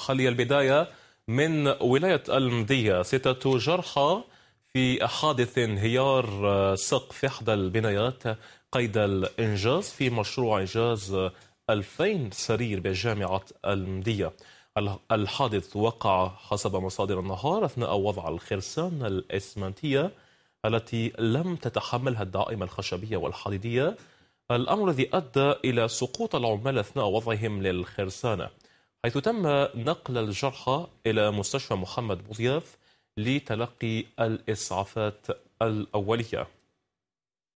خلي البداية من ولاية المدية ستة جرحى في حادث انهيار آه، سقف إحدى البنايات قيد الإنجاز في مشروع إنجاز 2000 سرير بجامعة المدية الحادث وقع حسب مصادر النهار أثناء وضع الخرسان الإسمنتية التي لم تتحملها الدعائم الخشبية والحديدية الأمر الذي أدى إلى سقوط العمال أثناء وضعهم للخرسانة حيث تم نقل الجرحى إلى مستشفى محمد بوضياف لتلقي الإسعافات الأولية